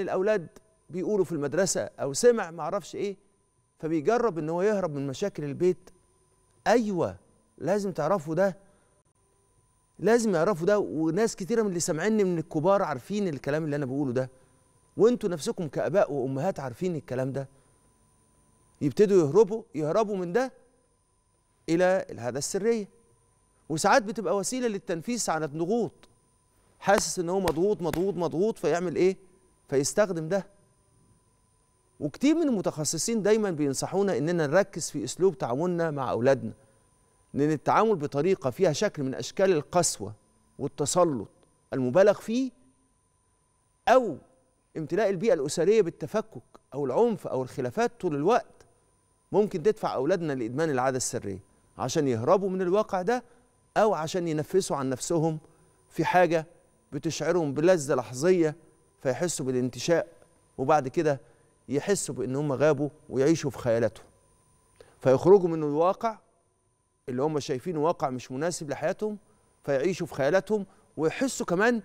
الأولاد بيقولوا في المدرسة أو سمع معرفش إيه فبيجرب إن هو يهرب من مشاكل البيت أيوه لازم تعرفوا ده لازم يعرفوا ده وناس كتيرة من اللي سامعيني من الكبار عارفين الكلام اللي أنا بقوله ده وانتوا نفسكم كآباء وأمهات عارفين الكلام ده يبتدوا يهربوا يهربوا من ده إلى الهدى السرية وساعات بتبقى وسيلة للتنفيس عن الضغوط حاسس إن هو مضغوط مضغوط مضغوط فيعمل إيه؟ فيستخدم ده وكتير من المتخصصين دايما بينصحونا اننا نركز في اسلوب تعاملنا مع اولادنا لان التعامل بطريقه فيها شكل من اشكال القسوه والتسلط المبالغ فيه او امتلاء البيئه الاسريه بالتفكك او العنف او الخلافات طول الوقت ممكن تدفع اولادنا لادمان العاده السريه عشان يهربوا من الواقع ده او عشان ينفسوا عن نفسهم في حاجه بتشعرهم بلذه لحظيه فيحسوا بالانتشاء وبعد كده يحسوا بان هم غابوا ويعيشوا في خيالاتهم فيخرجوا من الواقع اللي هم شايفينه واقع مش مناسب لحياتهم فيعيشوا في خيالاتهم ويحسوا كمان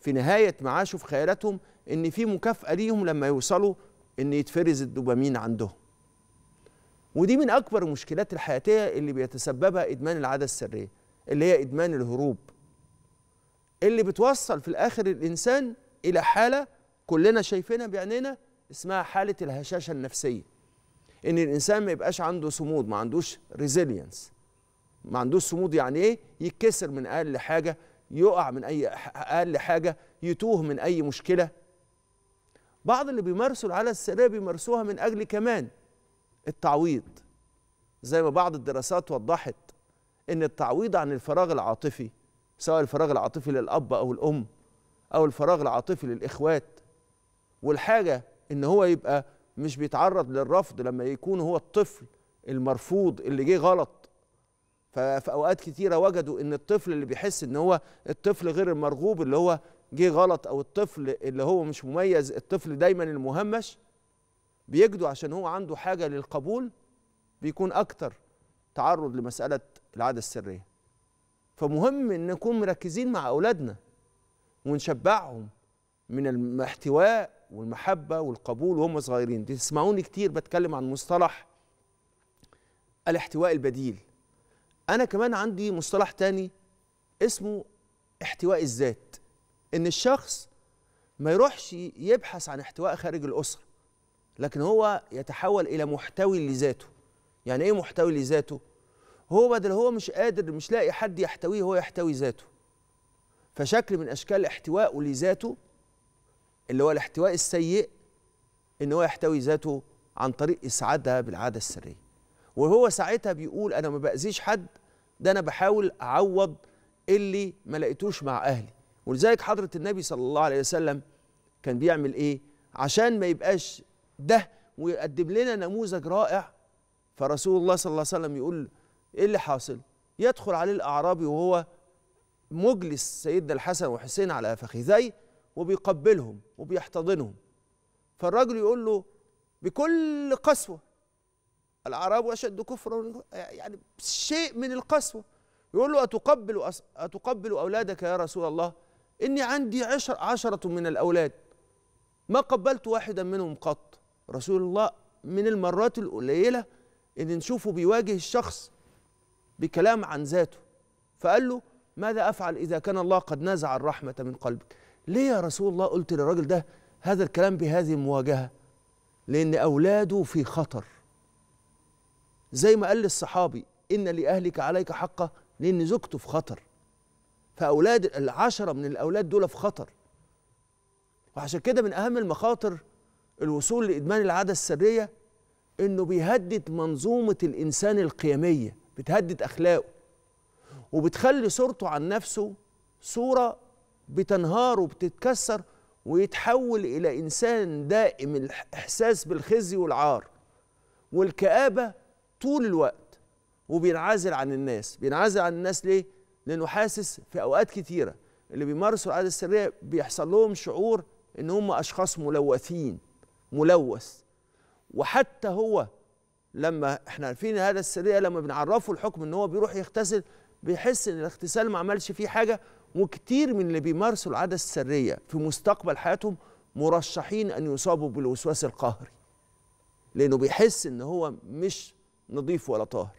في نهاية معاشه في خيالاتهم إن في مكافأة ليهم لما يوصلوا إن يتفرز الدوبامين عندهم. ودي من أكبر المشكلات الحياتية اللي بيتسببها إدمان العادة السرية اللي هي إدمان الهروب. اللي بتوصل في الآخر الإنسان الى حاله كلنا شايفينها بعينينا اسمها حاله الهشاشه النفسيه ان الانسان ما يبقاش عنده صمود ما عندوش ريزيلينس ما عندوش صمود يعني ايه يتكسر من اقل حاجه يقع من اي اقل حاجه يتوه من اي مشكله بعض اللي بيمارسوا العاده السريه بيمارسوها من اجل كمان التعويض زي ما بعض الدراسات وضحت ان التعويض عن الفراغ العاطفي سواء الفراغ العاطفي للاب او الام او الفراغ العاطفي للاخوات والحاجه ان هو يبقى مش بيتعرض للرفض لما يكون هو الطفل المرفوض اللي جه غلط ففي اوقات كتيره وجدوا ان الطفل اللي بيحس ان هو الطفل غير المرغوب اللي هو جه غلط او الطفل اللي هو مش مميز الطفل دايما المهمش بيجدوا عشان هو عنده حاجه للقبول بيكون اكتر تعرض لمساله العاده السريه فمهم ان نكون مركزين مع اولادنا ونشبعهم من الاحتواء والمحبة والقبول وهم صغيرين تسمعوني كتير بتكلم عن مصطلح الاحتواء البديل أنا كمان عندي مصطلح تاني اسمه احتواء الذات إن الشخص ما يروحش يبحث عن احتواء خارج الأسرة لكن هو يتحول إلى محتوي لذاته يعني إيه محتوي لذاته؟ هو بدل هو مش قادر مش لاقي حد يحتويه هو يحتوي ذاته فشكل من اشكال احتواء لذاته اللي هو الاحتواء السيء ان هو يحتوي ذاته عن طريق اسعادها بالعاده السريه وهو ساعتها بيقول انا ما باذيش حد ده انا بحاول اعوض اللي ما لقيتوش مع اهلي ولذلك حضره النبي صلى الله عليه وسلم كان بيعمل ايه عشان ما يبقاش ده ويقدم لنا نموذج رائع فرسول الله صلى الله عليه وسلم يقول ايه اللي حاصل يدخل عليه الاعرابي وهو مجلس سيدنا الحسن وحسين على فخذيه وبيقبلهم وبيحتضنهم فالرجل يقول له بكل قسوة الأعراب أشد كفرا يعني شيء من القسوة يقول له أتقبل أتقبل أولادك يا رسول الله إني عندي عشر عشرة من الأولاد ما قبلت واحدا منهم قط رسول الله من المرات القليلة إن نشوفه بيواجه الشخص بكلام عن ذاته فقال له ماذا أفعل إذا كان الله قد نزع الرحمة من قلبك ليه يا رسول الله قلت للراجل ده هذا الكلام بهذه المواجهة لأن أولاده في خطر زي ما قال للصحابي إن لأهلك عليك حقا لأن زوجته في خطر فأولاد العشرة من الأولاد دول في خطر وعشان كده من أهم المخاطر الوصول لإدمان العادة السرية إنه بيهدد منظومة الإنسان القيمية بتهدد أخلاقه وبتخلي صورته عن نفسه صورة بتنهار وبتتكسر ويتحول إلى إنسان دائم الإحساس بالخزي والعار والكآبة طول الوقت وبينعزل عن الناس بينعزل عن الناس ليه؟ لأنه حاسس في أوقات كثيرة اللي بيمارسوا العادة السرية بيحصل لهم شعور إن هم أشخاص ملوثين ملوث وحتى هو لما احنا عارفين العادة السرية لما بنعرفه الحكم إن هو بيروح يغتسل بيحس ان الاغتسال ما عملش فيه حاجه وكتير من اللي بيمارسوا العاده السريه في مستقبل حياتهم مرشحين ان يصابوا بالوسواس القهري لانه بيحس ان هو مش نظيف ولا طاهر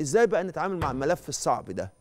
ازاي بقى نتعامل مع الملف الصعب ده